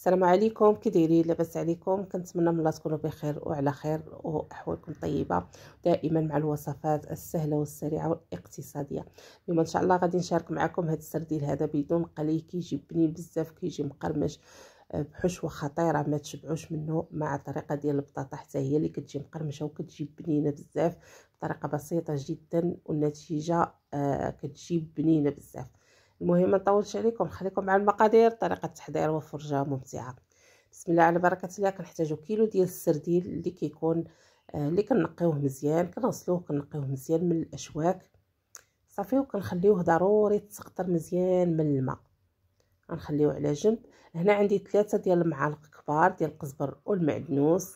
السلام عليكم كي دايرين لاباس عليكم كنتمنى من الله تكونوا بخير وعلى خير واحوالكم طيبه دائما مع الوصفات السهله والسريعه والاقتصاديه اليوم ان شاء الله غادي نشارك معكم هذا السرديل هذا بدون قلي كيجي بنين بزاف كيجي مقرمش بحشوه خطيره ما تشبعوش منه مع طريقه ديال البطاطا حتى هي اللي كتجي مقرمشه وكتجي بنينه بزاف بطريقه بسيطه جدا والنتيجه آه، كتجي بنينه بزاف المهم ما نطولش عليكم خليكم مع المقادير طريقه التحضير وفرجه ممتعه بسم الله على بركه الله كنحتاجو كيلو ديال السردين اللي كيكون آه، اللي كنقيوه مزيان كنغسلوه كنقيوه مزيان من الاشواك صافي وكنخليوه ضروري تسقطر مزيان من الماء غنخليوه على جنب هنا عندي ثلاثة ديال المعالق كبار ديال القزبر والمعدنوس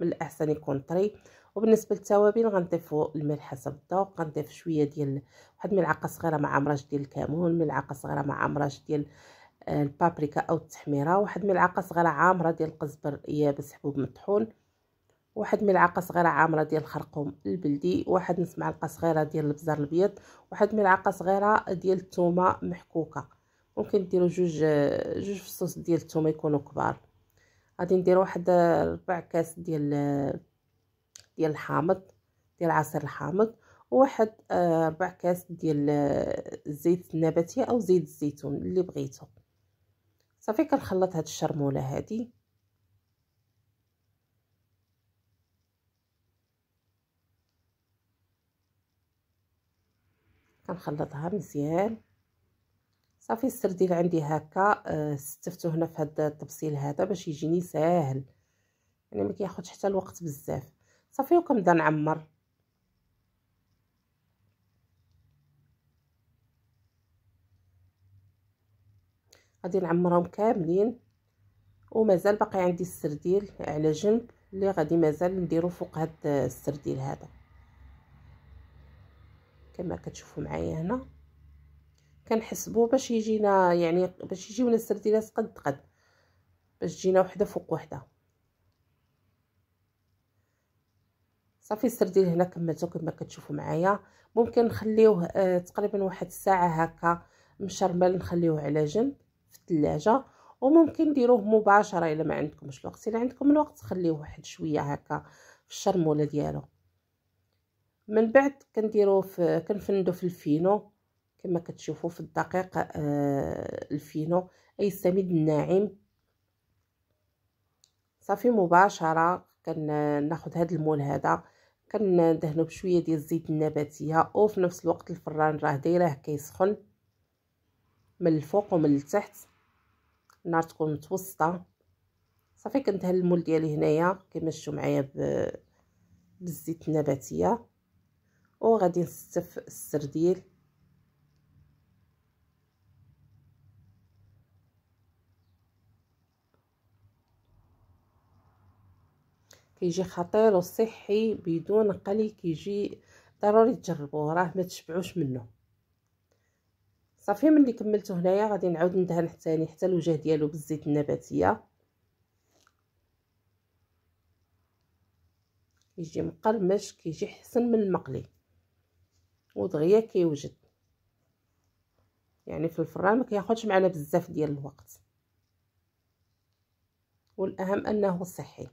من الاحسن يكون طري وبالنسبه للتوابل غنضيفوا الملح حسب الذوق غنضيف شويه ديال واحد ملعقه صغيره مع عمراج ديال الكمون ملعقه صغيره مع عمراج ديال آه، البابريكا او التحميره واحد ملعقه صغيره عامره ديال القزبر يابس حبوب مطحون واحد ملعقه صغيره عامره ديال الخرقوم البلدي واحد نص معلقه صغيره ديال البزار الابيض واحد ملعقه صغيره ديال الثومه محكوكه ممكن ديروا جوج آه، جوج فصوص ديال الثومه يكونوا كبار غادي ندير واحد آه، ربع كاس ديال ديال الحامض ديال عصير الحامض وواحد آه، ربع كاس ديال الزيت آه، النباتي او زيت الزيتون اللي بغيتو صافي كنخلط هاد الشرموله هادي كنخلطها مزيان صافي السرديل عندي هكا آه، استفتو هنا في هاد الطبسيل هذا باش يجيني ساهل يعني ما كياخذش حتى الوقت بزاف صافي وكنبدا نعمر غادي نعمرهم كاملين ومازال باقي عندي السرديل على جنب اللي غادي مازال نديرو فوق هاد السرديل هذا كما كتشوفوا معايا هنا كنحسبوا باش يجينا يعني باش يجيونا السرديلات قد قد باش تجينا وحده فوق وحده صافي سرديه هنا كملته كما كتشوفوا معايا ممكن نخليوه آه تقريبا واحد الساعه هكا مشرمل نخليوه على جنب في الثلاجه وممكن ديروه مباشره الا ما عندكمش الوقت الا عندكم الوقت خليوه واحد شويه هكا في الشرموله ديالو من بعد كنديروه في كنفندو في الفينو كما كتشوفوا في الدقيق آه الفينو السميد الناعم صافي مباشره كناخذ هذا المول هذا كندهنو بشويه ديال الزيت النباتيه وفي نفس الوقت الفران راه دايراه كيسخن من الفوق ومن التحت النار تكون متوسطه صافي كندهن المول ديالي هنايا كما شفتوا معايا بالزيت النباتيه وغادي نستف السرديل كيجي خطير وصحي بدون قلي كيجي ضروري تجربوه راه ما تشبعوش منه صافي ملي كملته هنايا غادي نعاود ندهن حتى حتى الوجه ديالو بالزيت النباتيه كيجي مقرمش كيجي حسن من المقلي ودغيا كيوجد يعني في الفران ما كياخذش معنا بزاف ديال الوقت والاهم انه صحي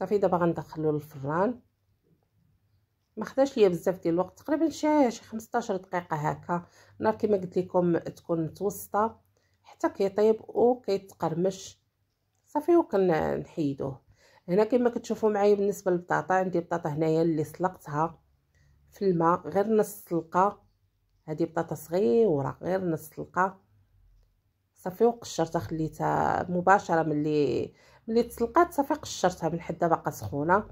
صافي دابا غندخلو للفران ما خداش ليا بزاف ديال الوقت تقريبا شي 15 دقيقه هكا النار كما قلت لكم تكون متوسطه حتى كيطيب وكيتقرمش صافي وكنحيدوه هنا كما كتشوفوا معايا بالنسبه للبطاطا عندي بطاطا هنايا اللي سلقتها في الماء غير نص سلقه هذه بطاطا صغيره غير نص سلقه صافي وقشرتها خليتها مباشره ملي ملي تسلقات صافي قشرتها من حدا باقا سخونه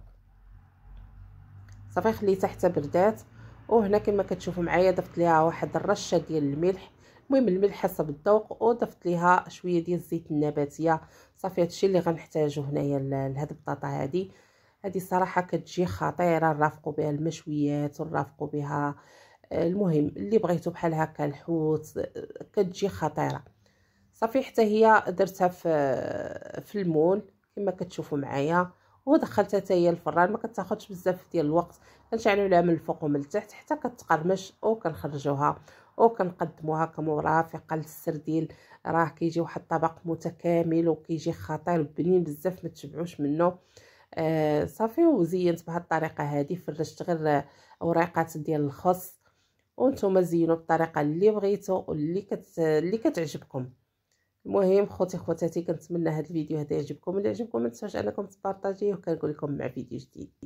صافي خليتها حتى بردات وهنا كما كتشوفوا معايا ضفت ليها واحد الرشه ديال الملح المهم الملح حسب الذوق وضفت ليها شويه ديال الزيت النباتيه صافي هادشي اللي غنحتاجو هنايا لهاد البطاطا هادي هادي صراحه كتجي خطيره نرافقوا بها المشويات ونرافقوا بها آه، المهم اللي بغيتو بحال هكا الحوت آه، كتجي خطيره صافي حتى هي درتها في في المول كما كتشوفوا معايا ودخلتها حتى هي الفران ما كتاخذش بزاف ديال الوقت كنشعلوا لها من الفوق ومن التحت حتى كتقرمش وكنخرجوها وكنقدموها كمرافقه للسردين راه كيجي واحد الطبق متكامل وكيجي خطير بنين بزاف ما تشبعوش منه آه صافي وزينت بهاد الطريقه هذه فرشت غير اوراقات ديال الخص وانتم زينوا بالطريقه اللي بغيتو واللي كت... اللي كتعجبكم المهم خوتي خواتاتي كنتمنى هذا الفيديو هذا يعجبكم الا عجبكم ما تنساوش انكم تبارطاجيوه كنقول لكم مع فيديو جديد